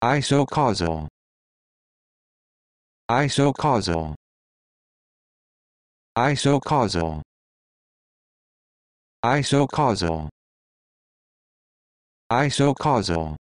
isocausal isocausal isocausal isocausal isocausal